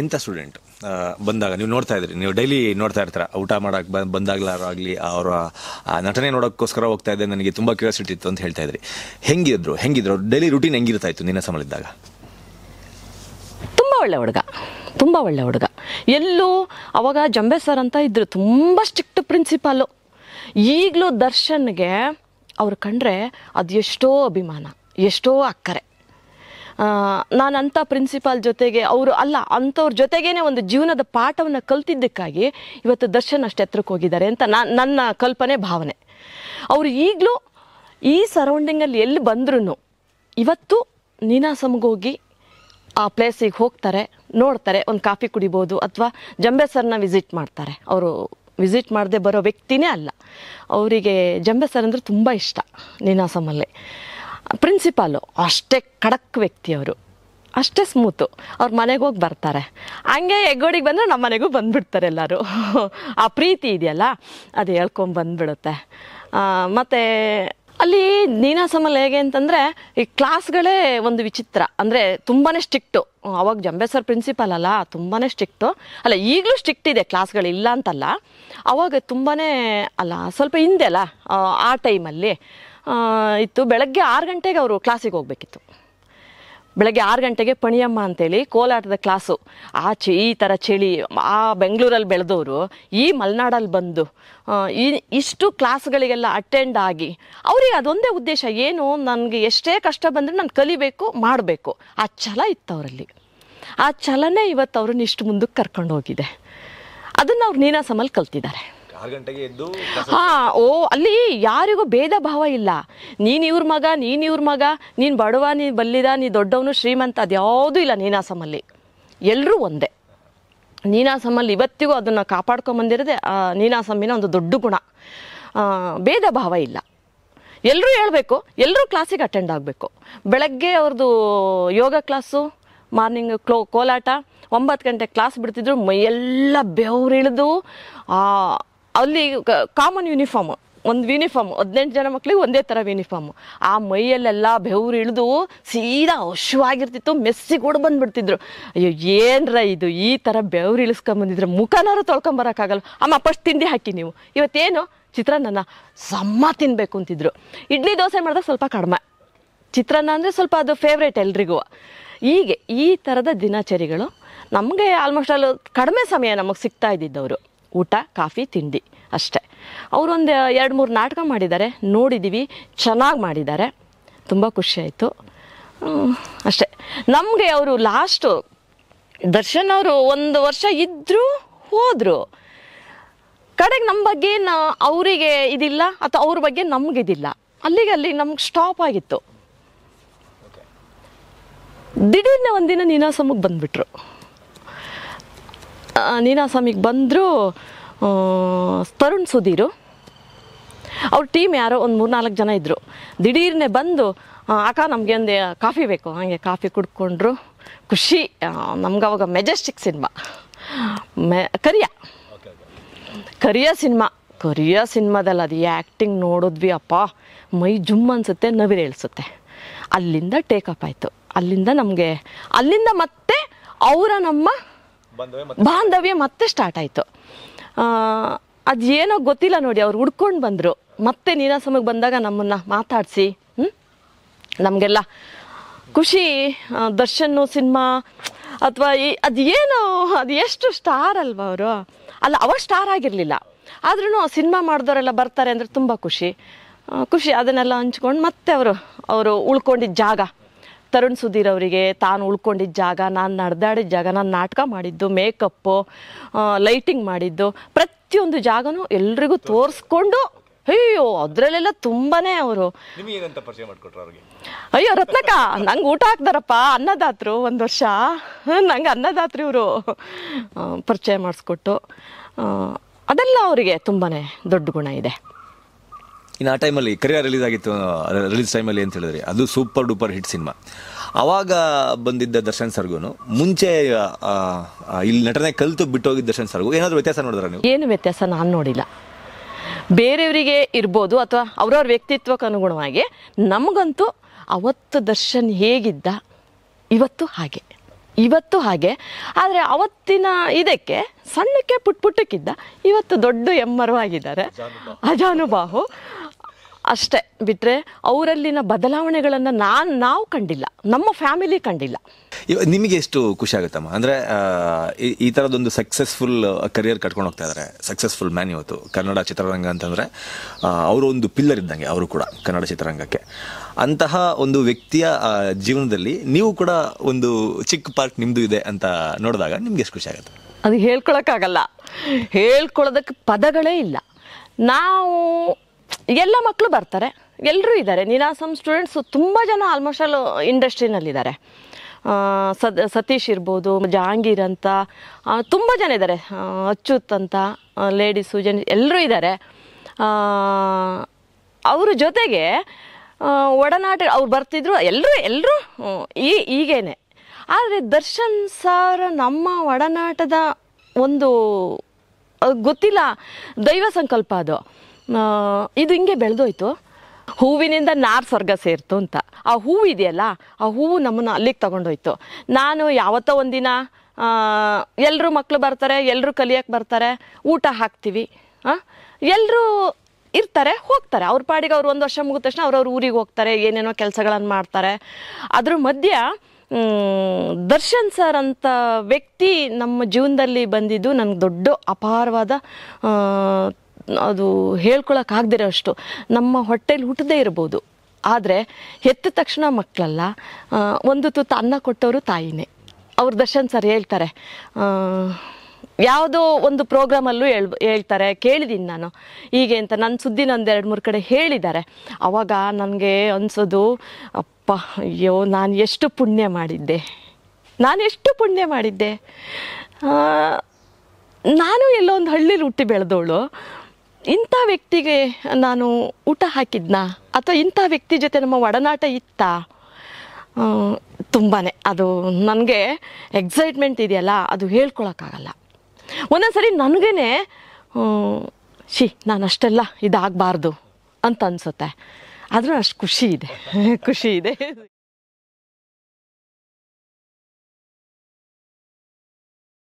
ಎಂಥ ಸ್ಟೂಡೆಂಟ್ ಬಂದಾಗ ನೀವು ನೋಡ್ತಾ ಇದ್ರಿ ನೀವು ಡೈಲಿ ನೋಡ್ತಾ ಇರ್ತಾರ ಊಟ ಮಾಡೋಕೆ ಬಂದು ಬಂದಾಗ್ಲಾರಾಗಲಿ ಅವರ ನಟನೆ ನೋಡೋಕ್ಕೋಸ್ಕರ ಹೋಗ್ತಾ ಇದ್ದೆ ನನಗೆ ತುಂಬ ಕ್ಯೂರಿಯಾಸಿಟಿ ಇತ್ತು ಅಂತ ಹೇಳ್ತಾ ಇದ್ರಿ ಹೆಂಗಿದ್ರು ಹೆಂಗಿದ್ರು ಡೈಲಿ ರೂಟೀನ್ ಹೆಂಗಿರ್ತಾ ಇತ್ತು ನಿನ್ನ ಸಮಲಿದ್ದಾಗ ತುಂಬ ಒಳ್ಳೆ ಹುಡುಗ ತುಂಬ ಒಳ್ಳೆ ಹುಡುಗ ಎಲ್ಲೂ ಅವಾಗ ಜಂಬೆ ಸರ್ ಅಂತ ಇದ್ರು ತುಂಬ ಸ್ಟ್ರಿಕ್ಟ್ ಪ್ರಿನ್ಸಿಪಾಲು ಈಗಲೂ ದರ್ಶನ್ಗೆ ಅವ್ರು ಕಂಡ್ರೆ ಅದು ಎಷ್ಟೋ ಅಭಿಮಾನ ಎಷ್ಟೋ ಅಕ್ಕರೆ ನಾನು ಅಂಥ ಪ್ರಿನ್ಸಿಪಾಲ್ ಜೊತೆಗೆ ಅವರು ಅಲ್ಲ ಅಂಥವ್ರ ಜೊತೆಗೇನೆ ಒಂದು ಜೀವನದ ಪಾಠವನ್ನು ಕಲ್ತಿದ್ದಕ್ಕಾಗಿ ಇವತ್ತು ದರ್ಶನ್ ಅಷ್ಟು ಎತ್ತರಕ್ಕೆ ಹೋಗಿದ್ದಾರೆ ಅಂತ ನಾನು ನನ್ನ ಕಲ್ಪನೆ ಭಾವನೆ ಅವರು ಈಗಲೂ ಈ ಸರೌಂಡಿಂಗಲ್ಲಿ ಎಲ್ಲಿ ಬಂದ್ರೂ ಇವತ್ತು ನೀನಾಸಮ್ಗೋಗಿ ಆ ಪ್ಲೇಸಿಗೆ ಹೋಗ್ತಾರೆ ನೋಡ್ತಾರೆ ಒಂದು ಕಾಫಿ ಕುಡಿಬೋದು ಅಥವಾ ಜಂಬೆ ಸರ್ನ ವಿಸಿಟ್ ಮಾಡ್ತಾರೆ ಅವರು ವಿಸಿಟ್ ಮಾಡದೆ ಬರೋ ವ್ಯಕ್ತಿನೇ ಅಲ್ಲ ಅವರಿಗೆ ಜಂಬೆ ಸರ್ ಅಂದರೆ ತುಂಬ ಇಷ್ಟ ನೀನಾಸಮಲ್ಲಿ ಪ್ರಿನ್ಸಿಪಾಲು ಅಷ್ಟೇ ಖಡಕ್ ವ್ಯಕ್ತಿ ಅವರು ಅಷ್ಟೇ ಸ್ಮೂತು ಅವ್ರ ಮನೆಗೆ ಹೋಗಿ ಬರ್ತಾರೆ ಹಂಗೆ ಎಗ್ಗೋಡಿಗೆ ಬಂದರೆ ನಮ್ಮ ಮನೆಗೂ ಬಂದುಬಿಡ್ತಾರೆ ಎಲ್ಲರೂ ಆ ಪ್ರೀತಿ ಇದೆಯಲ್ಲ ಅದು ಹೇಳ್ಕೊಂಡು ಬಿಡುತ್ತೆ ಮತ್ತು ಅಲ್ಲಿ ನೀನಾಸಮಲ್ಲಿ ಹೇಗೆ ಅಂತಂದರೆ ಈ ಕ್ಲಾಸ್ಗಳೇ ಒಂದು ವಿಚಿತ್ರ ಅಂದರೆ ತುಂಬಾ ಸ್ಟ್ರಿಕ್ಟು ಅವಾಗ ಜಂಬೇಸರ್ ಪ್ರಿನ್ಸಿಪಾಲ್ ಅಲ್ಲ ತುಂಬಾ ಸ್ಟ್ರಿಕ್ಟು ಅಲ್ಲ ಈಗಲೂ ಸ್ಟ್ರಿಕ್ಟ್ ಇದೆ ಕ್ಲಾಸ್ಗಳು ಇಲ್ಲ ಅಂತಲ್ಲ ಅವಾಗ ತುಂಬಾ ಅಲ್ಲ ಸ್ವಲ್ಪ ಹಿಂದೆ ಅಲ್ಲ ಆ ಟೈಮಲ್ಲಿ ಇತ್ತು ಬೆಳಗ್ಗೆ ಆರು ಗಂಟೆಗೆ ಅವರು ಕ್ಲಾಸಿಗೆ ಹೋಗಬೇಕಿತ್ತು ಬೆಳಗ್ಗೆ ಆರು ಗಂಟೆಗೆ ಪಣಿಯಮ್ಮ ಅಂತೇಳಿ ಕೋಲಾಟದ ಕ್ಲಾಸು ಆಚೆ ಈ ಥರ ಚಳಿ ಆ ಬೆಂಗಳೂರಲ್ಲಿ ಬೆಳೆದವರು ಈ ಮಲೆನಾಡಲ್ಲಿ ಬಂದು ಈ ಇಷ್ಟು ಕ್ಲಾಸ್ಗಳಿಗೆಲ್ಲ ಅಟೆಂಡ್ ಆಗಿ ಅವರಿಗೆ ಅದೊಂದೇ ಉದ್ದೇಶ ಏನು ನನಗೆ ಎಷ್ಟೇ ಕಷ್ಟ ಬಂದರೂ ನಾನು ಕಲಿಬೇಕು ಮಾಡಬೇಕು ಆ ಛಲ ಇತ್ತು ಅವರಲ್ಲಿ ಆ ಛಲನೇ ಇವತ್ತು ಅವ್ರನ್ನ ಇಷ್ಟು ಮುಂದಕ್ಕೆ ಕರ್ಕೊಂಡು ಹೋಗಿದೆ ಅದನ್ನು ಅವ್ರು ನೀನಾಸಮಲ್ಲಿ ಕಲ್ತಿದ್ದಾರೆ ಗಂಟೆಗೆ ಹಾ ಓ ಅಲ್ಲಿ ಯಾರಿಗೂ ಭೇದ ಭಾವ ಇಲ್ಲ ನೀನ್ ಇವ್ರ ಮಗ ನೀನ್ ಇವ್ರ ಮಗ ನೀನ್ ಬಡವ ನೀನ್ ಬಲ್ಲಿದ ನೀ ದೊಡ್ಡವನು ಶ್ರೀಮಂತ ಅದ್ಯಾವುದೂ ಇಲ್ಲ ನೀನಾಸಮಲ್ಲಿ ಎಲ್ಲರೂ ಒಂದೇ ನೀನಾಸಮಲ್ಲಿ ಇವತ್ತಿಗೂ ಅದನ್ನು ಕಾಪಾಡ್ಕೊಂಬಂದಿರೋದೆ ನೀನಾಸಮ್ಮಿನ ಒಂದು ದೊಡ್ಡ ಗುಣ ಭೇದ ಭಾವ ಇಲ್ಲ ಎಲ್ಲರೂ ಹೇಳಬೇಕು ಎಲ್ಲರೂ ಕ್ಲಾಸಿಗೆ ಅಟೆಂಡ್ ಆಗಬೇಕು ಬೆಳಗ್ಗೆ ಅವ್ರದ್ದು ಯೋಗ ಕ್ಲಾಸು ಮಾರ್ನಿಂಗ್ ಕ್ಲೋ ಕೋಲಾಟ ಒಂಬತ್ತು ಗಂಟೆ ಕ್ಲಾಸ್ ಬಿಡ್ತಿದ್ರು ಮೈಯೆಲ್ಲ ಆ ಅಲ್ಲಿ ಕಾಮನ್ ಯೂನಿಫಾರ್ಮ್ ಒಂದು ಯೂನಿಫಾರ್ಮ್ ಹದಿನೆಂಟು ಜನ ಮಕ್ಕಳಿಗೆ ಒಂದೇ ಥರ ಯೂನಿಫಾರ್ಮ್ ಆ ಮೈಯಲ್ಲೆಲ್ಲ ಬೆವ್ರು ಇಳಿದು ಸೀದಾ ಹಶುವಾಗಿರ್ತಿತ್ತು ಮೆಸ್ಸಿ ಕೂಡ ಬಂದ್ಬಿಡ್ತಿದ್ರು ಅಯ್ಯೋ ಏನರ ಇದು ಈ ಥರ ಬೆವ್ರು ಇಳಿಸ್ಕೊಂಬಂದಿದ್ರೆ ಮುಖನಾರು ತೊಳ್ಕೊಂಬರೋಕ್ಕಾಗಲ್ಲ ಅಮ್ಮ ಫಸ್ಟ್ ತಿಂಡಿ ಹಾಕಿ ನೀವು ಇವತ್ತೇನು ಚಿತ್ರಾನ್ನ ಸಮ್ಮ ತಿನ್ನಬೇಕು ಅಂತಿದ್ರು ಇಡ್ಲಿ ದೋಸೆ ಮಾಡಿದಾಗ ಸ್ವಲ್ಪ ಕಡಿಮೆ ಚಿತ್ರಾನ್ನ ಅಂದರೆ ಸ್ವಲ್ಪ ಅದು ಫೇವ್ರೇಟ್ ಎಲ್ರಿಗೂ ಹೀಗೆ ಈ ಥರದ ದಿನಚರಿಗಳು ನಮಗೆ ಆಲ್ಮೋಸ್ಟ್ ಅಲ್ಲಿ ಕಡಿಮೆ ಸಮಯ ನಮಗೆ ಸಿಗ್ತಾ ಇದ್ದಿದ್ದವರು ಊಟ ಕಾಫಿ ತಿಂಡಿ ಅಷ್ಟೇ ಅವರೊಂದು ಎರಡು ಮೂರು ನಾಟಕ ಮಾಡಿದ್ದಾರೆ ನೋಡಿದ್ದೀವಿ ಚೆನ್ನಾಗಿ ಮಾಡಿದ್ದಾರೆ ತುಂಬ ಖುಷಿಯಾಯಿತು ಅಷ್ಟೇ ನಮಗೆ ಅವರು ಲಾಸ್ಟು ದರ್ಶನ್ ಅವರು ಒಂದು ವರ್ಷ ಇದ್ದರೂ ಹೋದರು ಕಡೆಗೆ ನಮ್ಮ ಬಗ್ಗೆ ನಾ ಅವರಿಗೆ ಇದಿಲ್ಲ ಅಥವಾ ಅವ್ರ ಬಗ್ಗೆ ನಮಗಿದಿಲ್ಲ ಅಲ್ಲಿಗೆ ಅಲ್ಲಿ ನಮ್ಗೆ ಸ್ಟಾಪ್ ಆಗಿತ್ತು ದಿಢೀರ್ನ ಒಂದಿನ ನೀನಾಸಮ್ಗೆ ಬಂದುಬಿಟ್ರು ಸ್ವಾಮಿಗೆ ಬಂದರು ತರುಣ್ ಸುಧೀರು ಅವ್ರ ಟೀಮ್ ಯಾರೋ ಒಂದು ಮೂರು ನಾಲ್ಕು ಜನ ಇದ್ದರು ದಿಢೀರ್ನೆ ಬಂದು ಅಕ್ಕ ನಮಗೆ ಒಂದು ಕಾಫಿ ಬೇಕು ಹಾಗೆ ಕಾಫಿ ಕುಡ್ಕೊಂಡ್ರು ಖುಷಿ ನಮ್ಗೆ ಅವಾಗ ಮೆಜೆಸ್ಟಿಕ್ ಸಿನಿಮಾ ಮೆ ಕರಿಯ ಕರಿಯ ಸಿನಿಮಾ ಕರಿಯ ಸಿನಿಮಾದಲ್ಲಿ ಅದು ಆ್ಯಕ್ಟಿಂಗ್ ನೋಡಿದ್ವಿ ಅಪ್ಪ ಮೈ ಜುಮ್ ಅನಿಸುತ್ತೆ ನವಿರೇಳಿಸುತ್ತೆ ಅಲ್ಲಿಂದ ಟೇಕಪ್ ಆಯಿತು ಅಲ್ಲಿಂದ ನಮಗೆ ಅಲ್ಲಿಂದ ಮತ್ತೆ ಅವರ ನಮ್ಮ ಬಾಂಧವ್ಯ ಮತ್ತೆ ಸ್ಟಾರ್ಟ್ ಆಯಿತು ಏನೋ ಗೊತ್ತಿಲ್ಲ ನೋಡಿ ಅವ್ರು ಹುಡ್ಕೊಂಡು ಬಂದರು ಮತ್ತೆ ನೀನಾಸಮಕ್ಕೆ ಬಂದಾಗ ನಮ್ಮನ್ನು ಮಾತಾಡಿಸಿ ನಮಗೆಲ್ಲ ಖುಷಿ ದರ್ಶನ್ ಸಿನಿಮಾ ಅಥವಾ ಈ ಏನು ಅದು ಎಷ್ಟು ಸ್ಟಾರ್ ಅಲ್ವಾ ಅವರು ಅಲ್ಲ ಅವ ಸ್ಟಾರ್ ಆಗಿರಲಿಲ್ಲ ಆದ್ರೂ ಸಿನಿಮಾ ಮಾಡಿದವರೆಲ್ಲ ಬರ್ತಾರೆ ಅಂದರೆ ತುಂಬ ಖುಷಿ ಖುಷಿ ಅದನ್ನೆಲ್ಲ ಹಂಚ್ಕೊಂಡು ಮತ್ತೆ ಅವರು ಅವರು ಉಳ್ಕೊಂಡಿದ್ದ ಜಾಗ ತರುಣ್ ಸುಧೀರ್ ಅವರಿಗೆ ತಾನು ಉಳ್ಕೊಂಡಿದ್ದ ಜಾಗ ನಾನು ನಡೆದಾಡಿದ ಜಾಗ ನಾನು ನಾಟಕ ಮಾಡಿದ್ದು ಮೇಕಪ್ಪು ಲೈಟಿಂಗ್ ಮಾಡಿದ್ದು ಪ್ರತಿಯೊಂದು ಜಾಗನೂ ಎಲ್ರಿಗೂ ತೋರಿಸ್ಕೊಂಡು ಅಯ್ಯೋ ಅದರಲ್ಲೆಲ್ಲ ತುಂಬಾನೇ ಅವರು ಅಯ್ಯೋ ರತ್ನಕ ನಂಗೆ ಊಟ ಹಾಕ್ದಾರಪ್ಪ ಅನ್ನದಾತ್ರು ಒಂದು ವರ್ಷ ನಂಗೆ ಅನ್ನದಾತ್ರಿ ಇವರು ಪರಿಚಯ ಮಾಡಿಸ್ಕೊಟ್ಟು ಅದೆಲ್ಲ ಅವರಿಗೆ ತುಂಬಾ ದೊಡ್ಡ ಗುಣ ಇದೆ ಇನ್ನು ಆ ಟೈಮಲ್ಲಿ ಕರಿಯರ್ ರಿಲೀಸ್ ಆಗಿತ್ತು ರಿಲೀಸ್ ಟೈಮಲ್ಲಿ ಅಂತ ಹೇಳಿದ್ರಿ ಅದು ಸೂಪರ್ ಡೂಪರ್ ಹಿಟ್ ಸಿನಿಮಾ ಆವಾಗ ಬಂದಿದ್ದ ದರ್ಶನ್ ಸರ್ಗೂ ಮುಂಚೆ ಇಲ್ಲಿ ನಟನೆ ಕಲಿತು ಬಿಟ್ಟೋಗಿದ್ದ ದರ್ಶನ್ ಸರ್ಗೂ ಏನಾದರೂ ವ್ಯತ್ಯಾಸ ನೋಡಿದ್ರೆ ನೀವು ಏನು ವ್ಯತ್ಯಾಸ ನಾನು ನೋಡಿಲ್ಲ ಬೇರೆಯವರಿಗೆ ಇರ್ಬೋದು ಅಥವಾ ಅವ್ರವ್ರ ವ್ಯಕ್ತಿತ್ವಕ್ಕೆ ಅನುಗುಣವಾಗಿ ನಮಗಂತೂ ಅವತ್ತು ದರ್ಶನ್ ಹೇಗಿದ್ದ ಇವತ್ತು ಹಾಗೆ ಇವತ್ತು ಹಾಗೆ ಆದರೆ ಅವತ್ತಿನ ಇದಕ್ಕೆ ಸಣ್ಣಕ್ಕೆ ಪುಟ್ ಪುಟ್ಟಕ್ಕಿದ್ದ ಇವತ್ತು ದೊಡ್ಡ ಎಮ್ಮರವಾಗಿದ್ದಾರೆ ಅಜಾನುಬಾಹು ಅಷ್ಟೇ ಬಿಟ್ಟರೆ ಅವರಲ್ಲಿನ ಬದಲಾವಣೆಗಳನ್ನು ನಾನು ನಾವು ಕಂಡಿಲ್ಲ ನಮ್ಮ ಫ್ಯಾಮಿಲಿ ಕಂಡಿಲ್ಲ ನಿಮಗೆ ಎಷ್ಟು ಖುಷಿ ಆಗುತ್ತಮ್ಮ ಅಂದರೆ ಈ ಥರದೊಂದು ಸಕ್ಸಸ್ಫುಲ್ ಕರಿಯರ್ ಕಟ್ಕೊಂಡು ಹೋಗ್ತಾ ಇದ್ದಾರೆ ಸಕ್ಸಸ್ಫುಲ್ ಮ್ಯಾನ್ ಇವತ್ತು ಕನ್ನಡ ಚಿತ್ರರಂಗ ಅಂತಂದರೆ ಅವರು ಒಂದು ಪಿಲ್ಲರ್ ಇದ್ದಂಗೆ ಅವರು ಕೂಡ ಕನ್ನಡ ಚಿತ್ರರಂಗಕ್ಕೆ ಅಂತಹ ಒಂದು ವ್ಯಕ್ತಿಯ ಜೀವನದಲ್ಲಿ ನೀವು ಕೂಡ ಒಂದು ಚಿಕ್ಕ ಪಾರ್ಟ್ ನಿಮ್ಮದು ಇದೆ ಅಂತ ನೋಡಿದಾಗ ನಿಮ್ಗೆ ಎಷ್ಟು ಖುಷಿ ಆಗುತ್ತೆ ಅದು ಹೇಳ್ಕೊಳಕ್ಕಾಗಲ್ಲ ಹೇಳ್ಕೊಳ್ಳೋದಕ್ಕೆ ಪದಗಳೇ ಇಲ್ಲ ನಾವು ಎಲ್ಲ ಮಕ್ಕಳು ಬರ್ತಾರೆ ಎಲ್ಲರೂ ಇದ್ದಾರೆ ನಿರಾಸಂ ಸ್ಟೂಡೆಂಟ್ಸು ತುಂಬ ಜನ ಆಲ್ಮೋಸ್ಟ್ ಆಲ್ ಇಂಡಸ್ಟ್ರಿನಲ್ಲಿದ್ದಾರೆ ಸದ್ ಸತೀಶ್ ಇರ್ಬೋದು ಜಹಾಂಗೀರ್ ಅಂತ ತುಂಬ ಜನ ಇದ್ದಾರೆ ಅಚ್ಯುತ್ ಅಂತ ಲೇಡೀಸು ಜನ ಎಲ್ಲರೂ ಇದ್ದಾರೆ ಅವ್ರ ಜೊತೆಗೆ ಒಡನಾಟ ಅವ್ರು ಬರ್ತಿದ್ರು ಎಲ್ಲರೂ ಎಲ್ಲರೂ ಈ ಈಗೇನೆ ಆದರೆ ದರ್ಶನ್ ಸರ್ ನಮ್ಮ ಒಡನಾಟದ ಒಂದು ಗೊತ್ತಿಲ್ಲ ದೈವ ಸಂಕಲ್ಪ ಅದು ಇದು ಹಿಂಗೆ ಬೆಳೆದೋಯ್ತು ಹೂವಿನಿಂದ ನಾರು ಸ್ವರ್ಗ ಸೇರ್ತು ಅಂತ ಆ ಹೂವು ಇದೆಯಲ್ಲ ಆ ಹೂವು ನಮ್ಮನ್ನು ಅಲ್ಲಿಗೆ ತಗೊಂಡೋಯ್ತು ನಾನು ಯಾವತ್ತೋ ಒಂದಿನ ಎಲ್ಲರೂ ಮಕ್ಕಳು ಬರ್ತಾರೆ ಎಲ್ಲರೂ ಕಲಿಯೋಕ್ಕೆ ಬರ್ತಾರೆ ಊಟ ಹಾಕ್ತೀವಿ ಎಲ್ಲರೂ ಇರ್ತಾರೆ ಹೋಗ್ತಾರೆ ಅವ್ರ ಪಾಡಿಗೆ ಅವ್ರು ಒಂದು ವರ್ಷ ಮುಗಿದ ತಕ್ಷಣ ಅವ್ರವ್ರ ಊರಿಗೆ ಹೋಗ್ತಾರೆ ಏನೇನೋ ಕೆಲಸಗಳನ್ನು ಮಾಡ್ತಾರೆ ಅದ್ರ ಮಧ್ಯ ದರ್ಶನ್ ಸರ್ ಅಂತ ವ್ಯಕ್ತಿ ನಮ್ಮ ಜೀವನದಲ್ಲಿ ಬಂದಿದ್ದು ನನಗೆ ದೊಡ್ಡ ಅಪಾರವಾದ ಅದು ಹೇಳ್ಕೊಳಕ್ಕಾಗದಿರೋ ಅಷ್ಟು ನಮ್ಮ ಹೊಟ್ಟೆಲಿ ಹುಟ್ಟದೇ ಇರ್ಬೋದು ಆದರೆ ಹೆತ್ತ ತಕ್ಷಣ ಮಕ್ಕಳಲ್ಲ ಒಂದು ತುತ್ತು ಅನ್ನ ಕೊಟ್ಟವರು ತಾಯಿನೇ ಅವ್ರ ದರ್ಶನ್ ಸರ್ ಹೇಳ್ತಾರೆ ಯಾವುದೋ ಒಂದು ಪ್ರೋಗ್ರಾಮಲ್ಲೂ ಹೇಳ್ ಹೇಳ್ತಾರೆ ಕೇಳಿದ್ದೀನಿ ನಾನು ಹೀಗೆ ಅಂತ ನನ್ನ ಸುದ್ದಿ ನಂದು ಎರಡು ಮೂರು ಕಡೆ ಹೇಳಿದ್ದಾರೆ ಅವಾಗ ನನಗೆ ಅನಿಸೋದು ಅಪ್ಪ ಅಯ್ಯೋ ನಾನು ಎಷ್ಟು ಪುಣ್ಯ ಮಾಡಿದ್ದೆ ನಾನು ಎಷ್ಟು ಪುಣ್ಯ ಮಾಡಿದ್ದೆ ನಾನು ಎಲ್ಲೋ ಒಂದು ಹಳ್ಳೀಲಿ ಹುಟ್ಟಿ ಬೆಳೆದವಳು ಇಂಥ ವ್ಯಕ್ತಿಗೆ ನಾನು ಊಟ ಹಾಕಿದ್ನ ಅಥವಾ ಇಂಥ ವ್ಯಕ್ತಿ ಜೊತೆ ನಮ್ಮ ಒಡನಾಟ ಇತ್ತಾ ತುಂಬಾ ಅದು ನನಗೆ ಎಕ್ಸೈಟ್ಮೆಂಟ್ ಇದೆಯಲ್ಲ ಅದು ಹೇಳ್ಕೊಳಕ್ಕಾಗಲ್ಲ ಒಂದೊಂದ್ಸರಿ ನನಗೇ ಶಿ ನಾನು ಅಷ್ಟೆಲ್ಲ ಇದಾಗಬಾರ್ದು ಅಂತ ಅನಿಸುತ್ತೆ ಆದರೂ ಅಷ್ಟು ಖುಷಿ ಇದೆ ಖುಷಿ ಇದೆ